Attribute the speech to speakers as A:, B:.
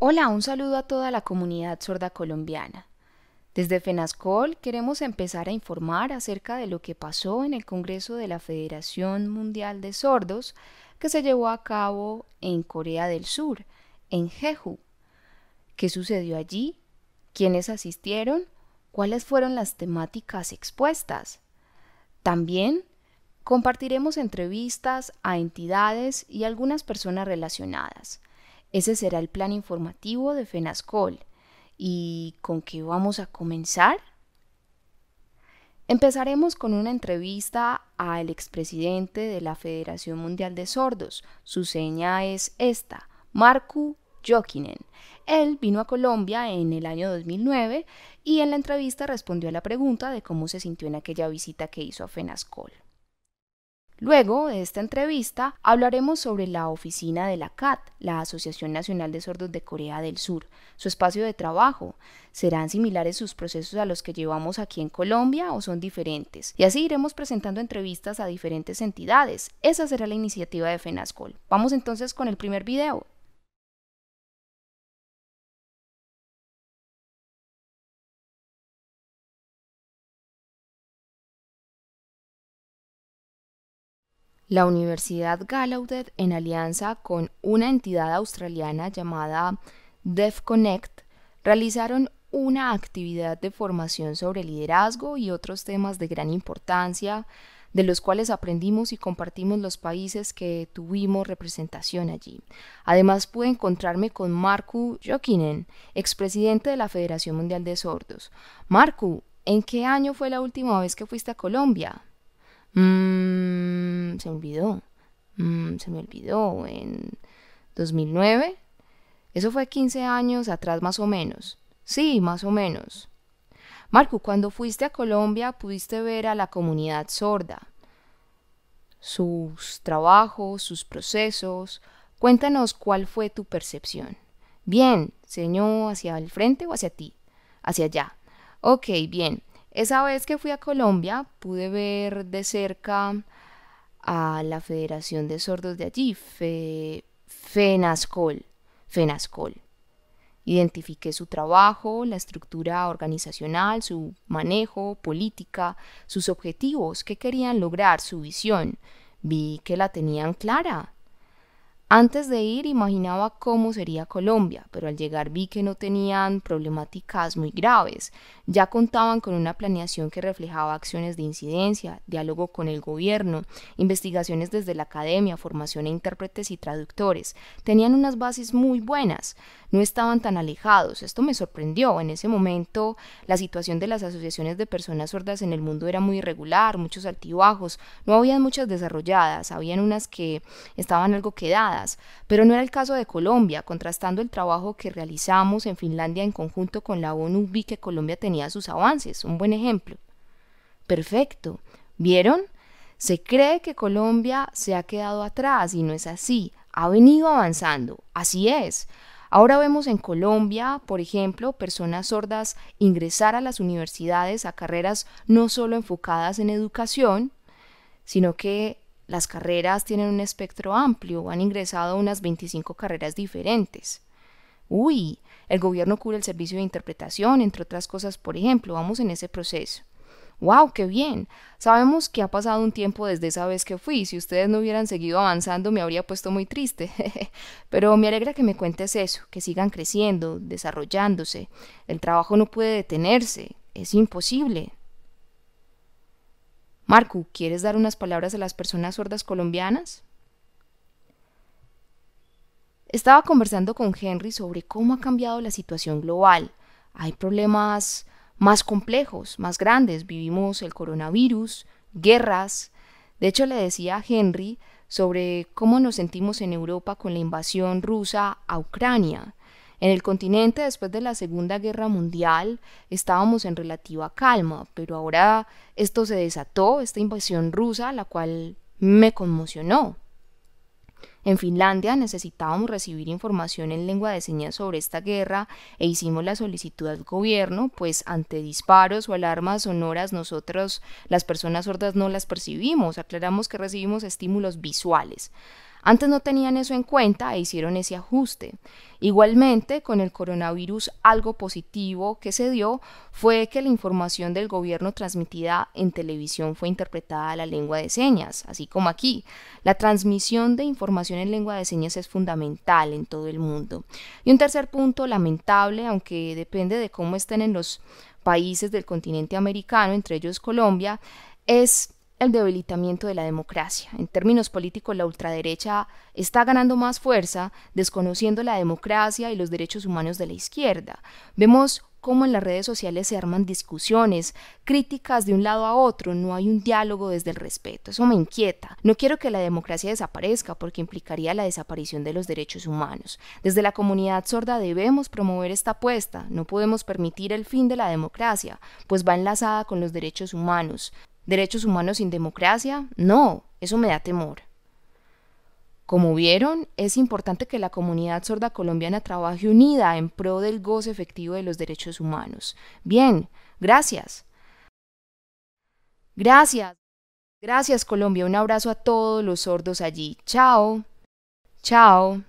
A: Hola, un saludo a toda la comunidad sorda colombiana. Desde FENASCOL queremos empezar a informar acerca de lo que pasó en el Congreso de la Federación Mundial de Sordos que se llevó a cabo en Corea del Sur, en Jeju. ¿Qué sucedió allí? ¿Quiénes asistieron? ¿Cuáles fueron las temáticas expuestas? También compartiremos entrevistas a entidades y algunas personas relacionadas. Ese será el plan informativo de FENASCOL. ¿Y con qué vamos a comenzar? Empezaremos con una entrevista al expresidente de la Federación Mundial de Sordos. Su seña es esta, Marku Jokinen. Él vino a Colombia en el año 2009 y en la entrevista respondió a la pregunta de cómo se sintió en aquella visita que hizo a FENASCOL. Luego de esta entrevista hablaremos sobre la oficina de la CAT, la Asociación Nacional de Sordos de Corea del Sur, su espacio de trabajo. ¿Serán similares sus procesos a los que llevamos aquí en Colombia o son diferentes? Y así iremos presentando entrevistas a diferentes entidades. Esa será la iniciativa de FENASCOL. Vamos entonces con el primer video. La Universidad Gallaudet, en alianza con una entidad australiana llamada Connect, realizaron una actividad de formación sobre liderazgo y otros temas de gran importancia, de los cuales aprendimos y compartimos los países que tuvimos representación allí. Además pude encontrarme con Marku Jokinen, expresidente de la Federación Mundial de Sordos. Marku, ¿en qué año fue la última vez que fuiste a Colombia? Mm, se me olvidó. Mm, se me olvidó. En 2009. Eso fue 15 años atrás más o menos. Sí, más o menos. Marco, cuando fuiste a Colombia pudiste ver a la comunidad sorda, sus trabajos, sus procesos. Cuéntanos cuál fue tu percepción. Bien, señor, hacia el frente o hacia ti, hacia allá. Ok, bien. Esa vez que fui a Colombia pude ver de cerca a la Federación de Sordos de allí, FENASCOL, FENASCOL. Identifiqué su trabajo, la estructura organizacional, su manejo, política, sus objetivos, qué querían lograr, su visión. Vi que la tenían clara antes de ir imaginaba cómo sería Colombia, pero al llegar vi que no tenían problemáticas muy graves. Ya contaban con una planeación que reflejaba acciones de incidencia, diálogo con el gobierno, investigaciones desde la academia, formación a e intérpretes y traductores. Tenían unas bases muy buenas, no estaban tan alejados. Esto me sorprendió. En ese momento la situación de las asociaciones de personas sordas en el mundo era muy irregular, muchos altibajos, no habían muchas desarrolladas, habían unas que estaban algo quedadas pero no era el caso de Colombia. Contrastando el trabajo que realizamos en Finlandia en conjunto con la ONU, vi que Colombia tenía sus avances, un buen ejemplo. Perfecto. ¿Vieron? Se cree que Colombia se ha quedado atrás y no es así. Ha venido avanzando. Así es. Ahora vemos en Colombia, por ejemplo, personas sordas ingresar a las universidades a carreras no solo enfocadas en educación, sino que las carreras tienen un espectro amplio, han ingresado unas 25 carreras diferentes. Uy, el gobierno cubre el servicio de interpretación, entre otras cosas, por ejemplo, vamos en ese proceso. ¡Wow! ¡Qué bien! Sabemos que ha pasado un tiempo desde esa vez que fui. Si ustedes no hubieran seguido avanzando me habría puesto muy triste. Pero me alegra que me cuentes eso, que sigan creciendo, desarrollándose. El trabajo no puede detenerse. Es imposible. Marco, ¿quieres dar unas palabras a las personas sordas colombianas? Estaba conversando con Henry sobre cómo ha cambiado la situación global. Hay problemas más complejos, más grandes. Vivimos el coronavirus, guerras. De hecho, le decía a Henry sobre cómo nos sentimos en Europa con la invasión rusa a Ucrania. En el continente, después de la Segunda Guerra Mundial, estábamos en relativa calma, pero ahora esto se desató, esta invasión rusa, la cual me conmocionó. En Finlandia necesitábamos recibir información en lengua de señas sobre esta guerra e hicimos la solicitud al gobierno, pues ante disparos o alarmas sonoras nosotros, las personas sordas, no las percibimos, aclaramos que recibimos estímulos visuales. Antes no tenían eso en cuenta e hicieron ese ajuste. Igualmente, con el coronavirus, algo positivo que se dio fue que la información del gobierno transmitida en televisión fue interpretada a la lengua de señas, así como aquí. La transmisión de información en lengua de señas es fundamental en todo el mundo. Y un tercer punto lamentable, aunque depende de cómo estén en los países del continente americano, entre ellos Colombia, es el debilitamiento de la democracia. En términos políticos, la ultraderecha está ganando más fuerza, desconociendo la democracia y los derechos humanos de la izquierda. Vemos como en las redes sociales se arman discusiones, críticas de un lado a otro, no hay un diálogo desde el respeto. Eso me inquieta. No quiero que la democracia desaparezca porque implicaría la desaparición de los derechos humanos. Desde la comunidad sorda debemos promover esta apuesta. No podemos permitir el fin de la democracia, pues va enlazada con los derechos humanos. ¿Derechos humanos sin democracia? No, eso me da temor. Como vieron, es importante que la comunidad sorda colombiana trabaje unida en pro del goce efectivo de los derechos humanos. Bien, gracias. Gracias. Gracias Colombia. Un abrazo a todos los sordos allí. Chao. Chao.